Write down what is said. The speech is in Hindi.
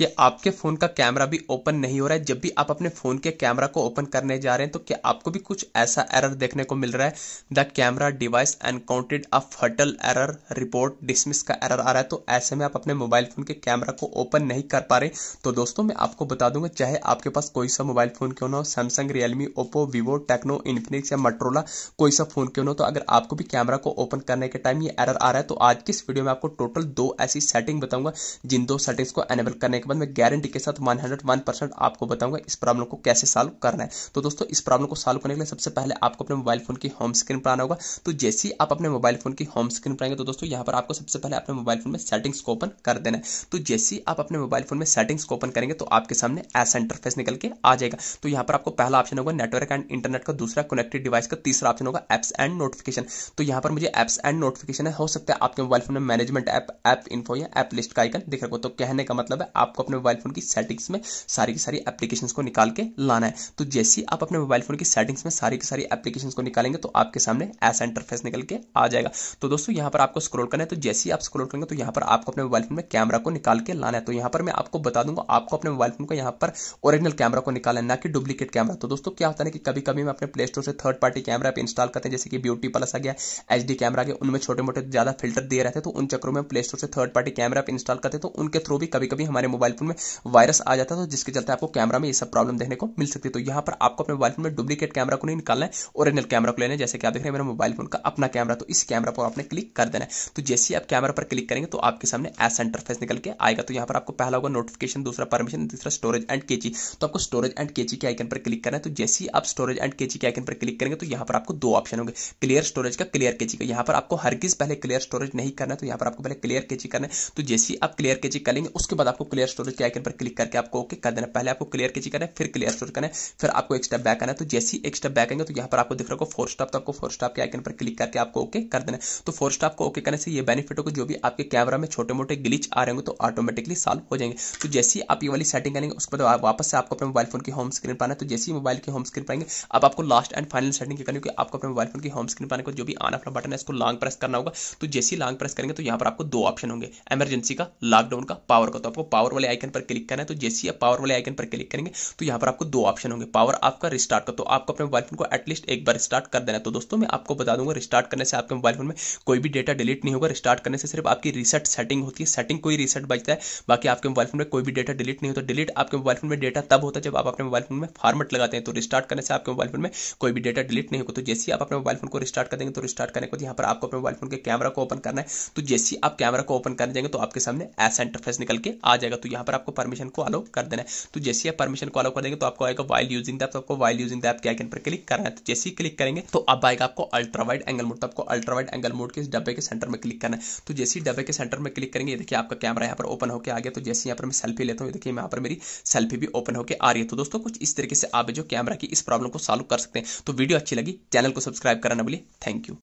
कि आपके फ़ोन का कैमरा भी ओपन नहीं हो रहा है जब भी आप अपने फ़ोन के कैमरा को ओपन करने जा रहे हैं तो क्या आपको भी कुछ ऐसा एरर देखने को मिल रहा है the camera device encountered a fatal error report dismiss का एरर आ रहा है तो ऐसे में आप अपने मोबाइल फ़ोन के कैमरा को ओपन नहीं कर पा रहे तो दोस्तों मैं आपको बता दूंगा चाहे आपके पास कोई सा मोबाइल फ़ोन क्यों ना हो Samsung Realme Oppo Vivo Tecno Infinix या मट्रोला कोई सा फ़ोन क्यों ना हो तो अगर आपको भी कैमरा को ओपन करने के टाइम ये एरर आ रहा है तो आज की इस वीडियो में आपको टोटल दो ऐसी सेटिंग बताऊंगा जिन दो सेटिंग्स को एनेबल करने के बाद में गारंटी के साथ वन हंड्रेड वन परसेंट आपको बताऊंगा इस प्रॉब्लम को कैसे सॉल्व करना है तो दोस्तों इस प्रॉब्लम को सॉल्व करने के लिए सबसे पहले आपको अपने मोबाइल फोन की होम स्क्रीन पर आना होगा तो जैसे ही आप अपने मोबाइल फोन की होम स्क्रीन पर आएंगे तो दोस्तों यहाँ पर आपको सबसे पहले अपने मोबाइल फोन में सेटिंग्स को ओपन कर देना है तो जैसे ही आप अपने मोबाइल फोन में सेटिंग्स को ओपन करेंगे तो आपके सामने ऐसा इंटरफेस निकल के आ जाएगा तो यहाँ पर आपको पहला ऑप्शन होगा नेटवर्क एंड इंटरनेट का दूसरा कनेक्टेड डिवाइस का तीसरा ऑप्शन होगा एप्स एंड नोटिफिकेशन तो यहाँ पर मुझे एप्स एंड नोटिफिकेशन है हो सकता है आपके मोबाइल फोन में मैनेजमेंट ऐप ऐप इन्फो या एप लिस्ट का आइकन दिख रहा हो तो कहने का मतलब है आप आपको अपने मोबाइल फ़ोन की सेटिंग्स में सारी की सारी एप्लीकेशन को निकाल के लाना है तो जैसे ही आप अपने मोबाइल फ़ोन की सेटिंग्स में सारी की सारी एप्लीकेशन को निकालेंगे तो आपके सामने ऐसा इंटरफेस निकल के आ जाएगा तो दोस्तों यहां पर आपको स्क्रोल करना है तो जैसे ही आप स्क्रोल करेंगे तो यहां पर आपको अपने मोबाइल फ़ोन में कैमरा को निकाल के लाना है तो यहां पर मैं आपको बता दूंगा आपको अपने मोबाइल फ़ोन को यहां पर ओरिजिनल कैमरा को निकालना ना कि डुप्लीकेट कैमरा तो दोस्तों क्या होता है कि कभी कभी मैं अपने प्ले स्टोर से थर्ड पार्टी कैमरा पर इंस्टॉल करते हैं जैसे कि ब्यूटी प्लस आ गया एच डी कैमरा के उनमें छोटे मोटे ज़्यादा फिल्टर दिए रहते हैं तो उन चक्रों में प्ले स्टोर से थर्ड पार्टी कैमरा पर इंस्टॉल करते हैं तो उनके थ्रू भी कभी कभी हमारे मोबाइल फोन में वायरस आ जाता है तो जिसके चलते आपको कैमरा में ये सब प्रॉब्लम देखने को मिल सकती है तो यहाँ पर आपको अपने मोबाइल फोन में डुप्लीकेट कैमरा को नहीं निकालना है ओरिजिनल कैमरा को लेना है जैसे कि आप देख रहे हैं मेरा मोबाइल फोन का अपना कैमरा तो इस कैमरा पर आपने क्लिक कर देना है तो जैसे ही आप कैमरा पर क्लिक करेंगे तो आपके सामने एस इंटरफेस निकल के आएगा तो यहाँ पर आपको पहला होगा नोटिफिकेशन दूसरा परमिशन तीसरा स्टोरेज एंड केची तो आपको स्टोरेज एंड केची के आइकन पर क्लिक करना है तो जैसे ही आप स्टोरेज एंड केची के आइकन पर क्लिक करेंगे तो यहाँ पर आपको दो ऑप्शन होंगे क्लियर स्टोरेज का क्लियर केची का यहाँ पर आपको हर किस पहले क्लियर स्टोरेज नहीं करना है तो यहाँ पर आपको पहले क्लियर केची करना है तो जैसे ही आप क्लियर केची करेंगे उसके बाद आपको क्लियर स्टोरेज के आइकन पर क्लिक करके आपको ओके कर देना पहले आपको क्लियर कीजिए करना है फिर क्लियर स्टोरेज करना है फिर आपको एक स्टेप बैक आना तो जैसे ही एक स्टेप बैक आएंगे तो यहाँ पर आपको दिख रहा होगा फोर स्टॉप तो आपको फोर स्टॉप के आइकन पर क्लिक करके आपको ओके कर देना तो फोर स्टॉप को ओके करने से ये बेनिफिट होगा जो भी आपके कैमरा में छोटे मोटे ग्लिच आ रहे होंगे तो ऑटोमेटिकली सॉल्व हो जाएंगे तो जैसे ही आप ये वाली सेटिंग करेंगे उसके बाद वापस से आपको अपने मोबाइल फोन की होम स्क्रीन पाना है तो जैसे ही मोबाइल की होम स्क्रीन पाएंगे अब आपको लास्ट एंड फाइनल सेटिंग करनी होगी आपको अपने मोबाइल फोन की होम स्क्रीन पाने को जो भी आना अपना बटन है इसको लॉन्ग प्रेस करना होगा तो जैसे ही लॉन्ग प्रेस करेंगे तो यहाँ पर आपको दो ऑप्शन होंगे एमरजेंसी का लॉकडाउन का पावर का तो आपको पावर वाले आइकन पर क्लिक करना है तो जैसे ही आप पावर वाले आइकन पर क्लिक करेंगे तो यहाँ पर आपको दो ऑप्शन होंगे पावर आपका रिस्टार्ट का तो आपको अपने मोबाइल फोन को एटलीस्ट एक बार स्टार्ट कर देना तो दोस्तों मैं आपको बता दूंगा रिस्टार्ट करने से आपके मोबाइल फोन में कोई भी डेटा डिलीट नहीं होगा रिस्टार्ट करने से सिर्फ आपकी रीसेट सेटिंग होती है सेटिंग कोई रीसेट बचता है बाकी आपके मोबाइल फोन में कोई भी डेटा डिलीट नहीं होता डिलीट आपके मोबाइल फोन में डेटा तब होता है जब आप अपने मोबाइल फोन में फॉर्मेट लगाते हैं तो रिस्टार्ट करने से आपके मोबाइल फोन में कोई भी डेटा डिलीट नहीं होगा तो जैसे ही आप अपने मोबाइल फोन को रिस्टार्ट कर देंगे तो रिस्टार्ट करने के बाद यहाँ पर आपको अपने मोबाइल फोन के कैमरा को ओपन करना है तो जैसे ही आप कैमरा को ओपन कर देंगे तो आपके सामने ऐसा इंटरफेस निकल के आ जाएगा तो यहाँ पर आपको परमिशन को अलो कर देना है तो जैसे आप परमिशन को अलो कर देंगे तो आपको आएगा वाइल यूजिंग दैप तो आपको वाइल यूजिंग दैप के आइकन पर क्लिक करना है तो जैसे ही क्लिक करेंगे तो अब आएगा आपको अल्ट्रा वाइड एंगल मोड तो आपको अल्ट्रा वाइड एंगल मोड के डब्बे के सेंटर में क्लिक करना है तो जैसे ही डब्बे के सेंटर में क्लिक करेंगे देखिए आपका कैमरा यहाँ पर ओपन होकर आ गया तो जैसे यहाँ पर मैं सेल्फी लेता हूँ देखिए यहाँ पर मेरी सेल्फी भी ओपन होकर आ रही है तो दोस्तों कुछ इस तरीके से आप जो कैमरा की इस प्रॉब्लम को सॉल्व कर सकते हैं तो वीडियो अच्छी लगी चैनल को सब्सक्राइब करना बोलिए थैंक यू